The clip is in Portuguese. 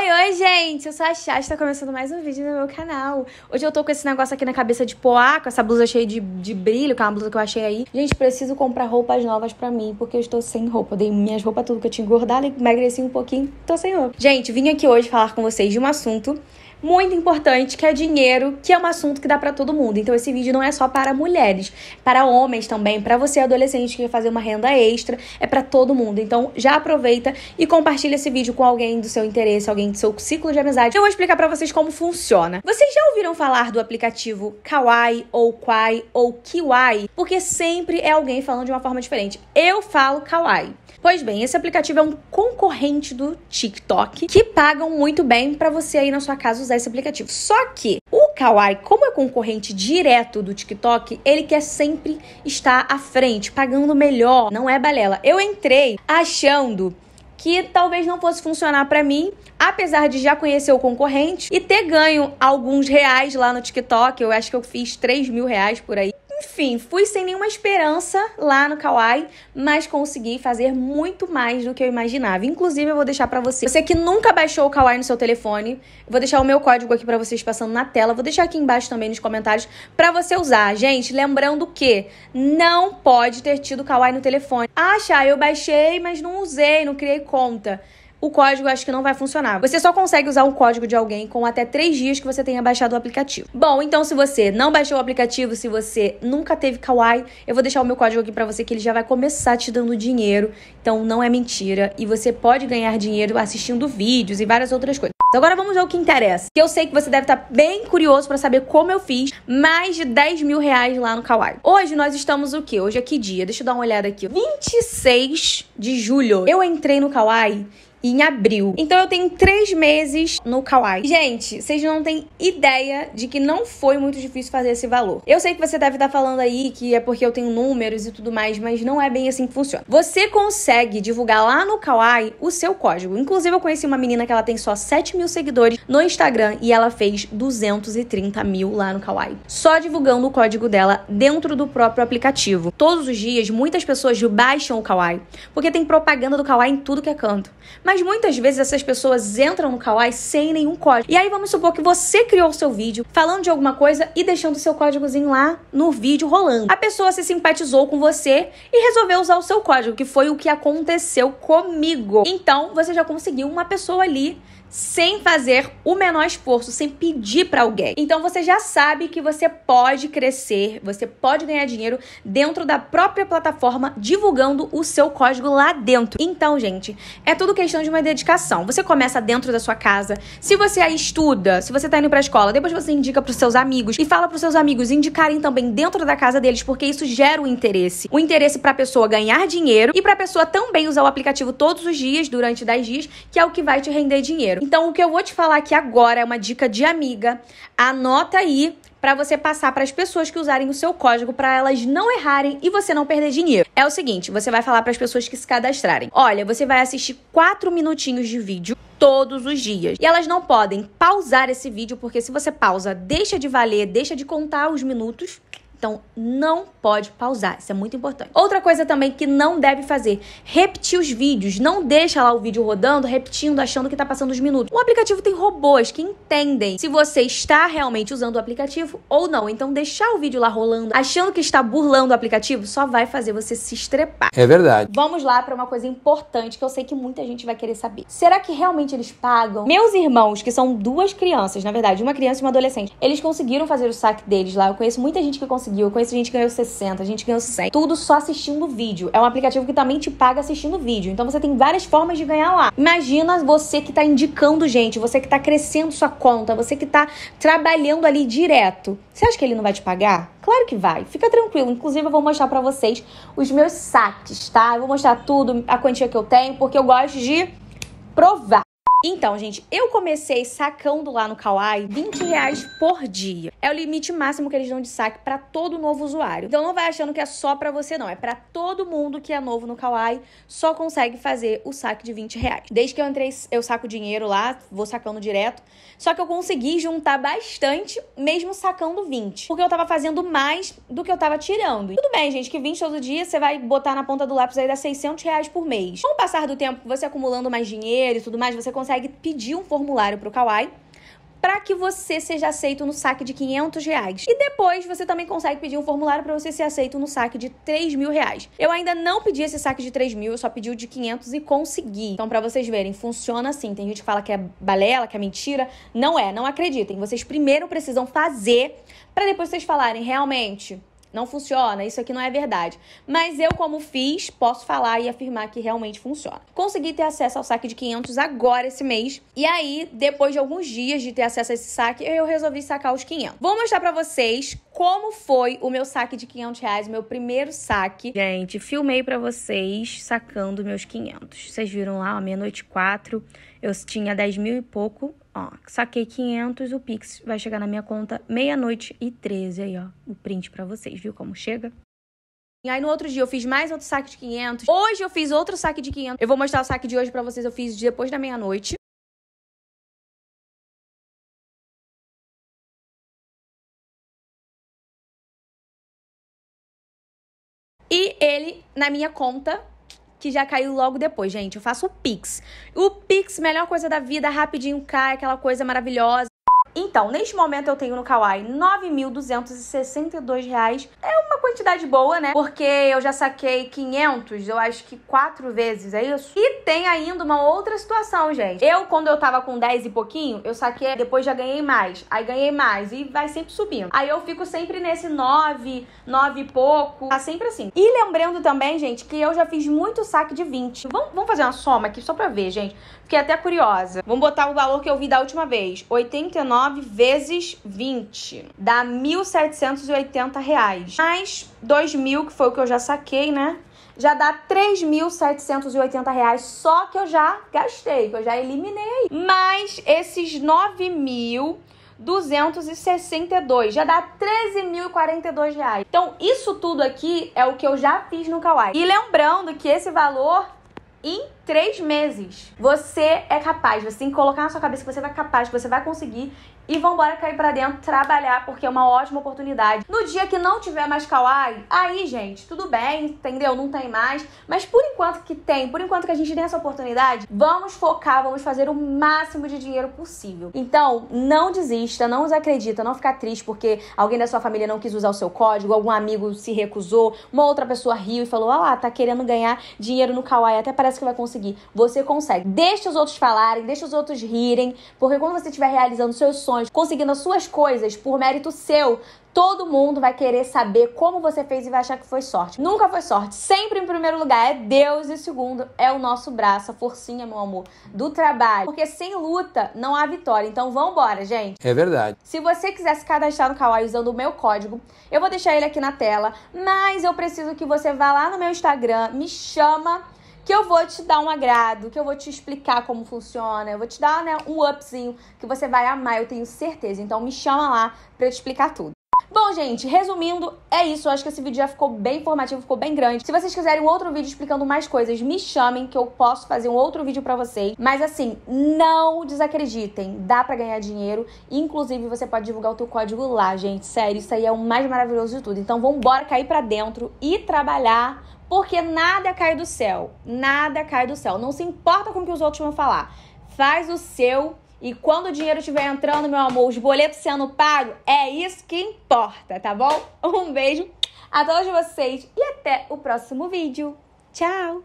Oi, oi, gente! Eu sou a Chá, está começando mais um vídeo no meu canal. Hoje eu tô com esse negócio aqui na cabeça de poá, com essa blusa cheia de, de brilho, que é uma blusa que eu achei aí. Gente, preciso comprar roupas novas pra mim, porque eu estou sem roupa. dei minhas roupas tudo que eu tinha engordado, emagreci um pouquinho, tô sem roupa. Gente, vim aqui hoje falar com vocês de um assunto muito importante, que é dinheiro, que é um assunto que dá para todo mundo. Então esse vídeo não é só para mulheres, para homens também, para você adolescente que quer fazer uma renda extra, é para todo mundo. Então já aproveita e compartilha esse vídeo com alguém do seu interesse, alguém do seu ciclo de amizade. Eu vou explicar para vocês como funciona. Vocês já ouviram falar do aplicativo Kawaii ou Quai ou Kiwai? Porque sempre é alguém falando de uma forma diferente. Eu falo Kawaii. Pois bem, esse aplicativo é um concorrente do TikTok que pagam muito bem para você aí na sua casa usar esse aplicativo. Só que o Kawaii, como é concorrente direto do TikTok, ele quer sempre estar à frente, pagando melhor. Não é balela. Eu entrei achando que talvez não fosse funcionar para mim, apesar de já conhecer o concorrente e ter ganho alguns reais lá no TikTok. Eu acho que eu fiz 3 mil reais por aí. Enfim, fui sem nenhuma esperança lá no Kauai, mas consegui fazer muito mais do que eu imaginava. Inclusive, eu vou deixar para você. Você que nunca baixou o Kauai no seu telefone, vou deixar o meu código aqui para vocês passando na tela, vou deixar aqui embaixo também nos comentários para você usar. Gente, lembrando que não pode ter tido Kauai no telefone. Ah, já, eu baixei, mas não usei, não criei conta o código acho que não vai funcionar. Você só consegue usar um código de alguém com até 3 dias que você tenha baixado o aplicativo. Bom, então se você não baixou o aplicativo, se você nunca teve Kawaii, eu vou deixar o meu código aqui para você que ele já vai começar te dando dinheiro. Então não é mentira e você pode ganhar dinheiro assistindo vídeos e várias outras coisas. Então agora vamos ao que interessa. Que eu sei que você deve estar tá bem curioso para saber como eu fiz mais de 10 mil reais lá no Kawaii. Hoje nós estamos o quê? Hoje é que dia? Deixa eu dar uma olhada aqui. 26 de julho. Eu entrei no Kawaii em abril. Então eu tenho três meses no Kawaii. Gente, vocês não têm ideia de que não foi muito difícil fazer esse valor. Eu sei que você deve estar tá falando aí que é porque eu tenho números e tudo mais, mas não é bem assim que funciona. Você consegue divulgar lá no Kawaii o seu código. Inclusive, eu conheci uma menina que ela tem só 7 mil seguidores no Instagram e ela fez 230 mil lá no Kawaii. Só divulgando o código dela dentro do próprio aplicativo. Todos os dias, muitas pessoas baixam o Kawaii, porque tem propaganda do Kawaii em tudo que é canto. Mas muitas vezes essas pessoas entram no Kawaii sem nenhum código. E aí vamos supor que você criou o seu vídeo falando de alguma coisa e deixando seu códigozinho lá no vídeo rolando. A pessoa se simpatizou com você e resolveu usar o seu código, que foi o que aconteceu comigo. Então você já conseguiu uma pessoa ali sem fazer o menor esforço, sem pedir para alguém. Então você já sabe que você pode crescer, você pode ganhar dinheiro dentro da própria plataforma divulgando o seu código lá dentro. Então, gente, é tudo questão de uma dedicação. Você começa dentro da sua casa. Se você estuda, se você tá indo para escola, depois você indica para seus amigos e fala para seus amigos indicarem também dentro da casa deles, porque isso gera o um interesse. O interesse para a pessoa ganhar dinheiro e para a pessoa também usar o aplicativo todos os dias durante 10 dias, que é o que vai te render dinheiro dinheiro. Então, o que eu vou te falar aqui agora é uma dica de amiga. Anota aí para você passar para as pessoas que usarem o seu código para elas não errarem e você não perder dinheiro. É o seguinte, você vai falar para as pessoas que se cadastrarem. Olha, você vai assistir 4 minutinhos de vídeo todos os dias. E elas não podem pausar esse vídeo porque se você pausa, deixa de valer, deixa de contar os minutos então, não pode pausar. Isso é muito importante. Outra coisa também que não deve fazer, repetir os vídeos. Não deixa lá o vídeo rodando, repetindo, achando que tá passando os minutos. O aplicativo tem robôs que entendem se você está realmente usando o aplicativo ou não. Então, deixar o vídeo lá rolando, achando que está burlando o aplicativo, só vai fazer você se estrepar. É verdade. Vamos lá para uma coisa importante que eu sei que muita gente vai querer saber. Será que realmente eles pagam? Meus irmãos, que são duas crianças, na verdade, uma criança e uma adolescente, eles conseguiram fazer o saque deles lá. Eu conheço muita gente que conseguiu conseguiu, eu conheço gente que ganhou 60, gente que ganhou 100. Tudo só assistindo vídeo. É um aplicativo que também te paga assistindo vídeo. Então você tem várias formas de ganhar lá. Imagina você que tá indicando gente, você que tá crescendo sua conta, você que tá trabalhando ali direto. Você acha que ele não vai te pagar? Claro que vai. Fica tranquilo. Inclusive eu vou mostrar para vocês os meus saques, tá? Eu vou mostrar tudo, a quantia que eu tenho, porque eu gosto de provar. Então, gente, eu comecei sacando lá no Kawai 20 reais por dia. É o limite máximo que eles dão de saque para todo novo usuário. Então não vai achando que é só para você não, é para todo mundo que é novo no Kawai, só consegue fazer o saque de 20 reais. Desde que eu entrei, eu saco dinheiro lá, vou sacando direto. Só que eu consegui juntar bastante, mesmo sacando 20. Porque eu tava fazendo mais do que eu tava tirando. Tudo bem, gente, que 20 todo dia você vai botar na ponta do lápis aí dá 600 reais por mês. Com o passar do tempo, você acumulando mais dinheiro e tudo mais, você consegue consegue pedir um formulário para o Kawaii para que você seja aceito no saque de 500 reais. E depois você também consegue pedir um formulário para você ser aceito no saque de 3 mil reais. Eu ainda não pedi esse saque de 3 mil, eu só pedi o de 500 e consegui. Então, para vocês verem, funciona assim. Tem gente que fala que é balela, que é mentira. Não é, não acreditem. Vocês primeiro precisam fazer para depois vocês falarem realmente não funciona, isso aqui não é verdade. Mas eu, como fiz, posso falar e afirmar que realmente funciona. Consegui ter acesso ao saque de 500 agora esse mês. E aí, depois de alguns dias de ter acesso a esse saque, eu resolvi sacar os 500. Vou mostrar para vocês como foi o meu saque de 500 reais, meu primeiro saque. Gente, filmei para vocês sacando meus 500. Vocês viram lá, meia-noite quatro. eu tinha 10 mil e pouco Ó, saquei 500, o Pix vai chegar na minha conta meia-noite e 13 aí, ó, o print para vocês, viu como chega? E aí no outro dia eu fiz mais outro saque de 500. Hoje eu fiz outro saque de 500. Eu vou mostrar o saque de hoje para vocês, eu fiz depois da meia-noite. E ele na minha conta que já caiu logo depois, gente. Eu faço o Pix. O Pix, melhor coisa da vida, rapidinho cai, aquela coisa maravilhosa. Então, neste momento eu tenho no Kawaii R$ 9.262. É uma quantidade boa, né? Porque eu já saquei 500, eu acho que quatro vezes, é isso? E tem ainda uma outra situação, gente. Eu, quando eu tava com 10 e pouquinho, eu saquei, depois já ganhei mais. Aí ganhei mais e vai sempre subindo. Aí eu fico sempre nesse 9, 9 e pouco. Tá sempre assim. E lembrando também, gente, que eu já fiz muito saque de 20. Vamos, vamos fazer uma soma aqui só pra ver, gente. Fiquei até curiosa. Vamos botar o valor que eu vi da última vez. 89 19 vezes 20, dá R$ 1.780, mais R$ 2.000, que foi o que eu já saquei, né? já dá R$ 3.780 só que eu já gastei, que eu já eliminei aí. Mais esses R$ 9.262, já dá R$ 13.042. Então, isso tudo aqui é o que eu já fiz no Kawaii. E lembrando que esse valor três meses. Você é capaz, você tem que colocar na sua cabeça que você vai capaz, que você vai conseguir e vambora cair para dentro, trabalhar, porque é uma ótima oportunidade. No dia que não tiver mais kawaii, aí, gente, tudo bem, entendeu? Não tem mais, mas por enquanto que tem, por enquanto que a gente tem essa oportunidade, vamos focar, vamos fazer o máximo de dinheiro possível. Então, não desista, não desacredita, não fica triste porque alguém da sua família não quis usar o seu código, algum amigo se recusou, uma outra pessoa riu e falou: "Ah lá, tá querendo ganhar dinheiro no kawaii, até parece que vai conseguir conseguir. Você consegue. Deixa os outros falarem, deixa os outros rirem, porque quando você estiver realizando seus sonhos, conseguindo as suas coisas por mérito seu, todo mundo vai querer saber como você fez e vai achar que foi sorte. Nunca foi sorte. Sempre em primeiro lugar é Deus e segundo é o nosso braço, a forcinha, meu amor, do trabalho. Porque sem luta não há vitória. Então vambora, gente. É verdade. Se você quiser se cadastrar no Kawaii usando o meu código, eu vou deixar ele aqui na tela, mas eu preciso que você vá lá no meu Instagram, me chama que eu vou te dar um agrado, que eu vou te explicar como funciona, eu vou te dar né, um upzinho que você vai amar, eu tenho certeza. Então me chama lá para eu te explicar tudo. Bom, gente, resumindo, é isso. Eu acho que esse vídeo já ficou bem informativo, ficou bem grande. Se vocês quiserem um outro vídeo explicando mais coisas, me chamem que eu posso fazer um outro vídeo para vocês. Mas assim, não desacreditem, dá para ganhar dinheiro. Inclusive, você pode divulgar o teu código lá, gente. Sério, isso aí é o mais maravilhoso de tudo. Então, bora cair para dentro e trabalhar porque nada cai do céu. Nada cai do céu. Não se importa com o que os outros vão falar. Faz o seu e quando o dinheiro estiver entrando, meu amor, os boletos sendo pagos, é isso que importa, tá bom? Um beijo a todos vocês e até o próximo vídeo. Tchau!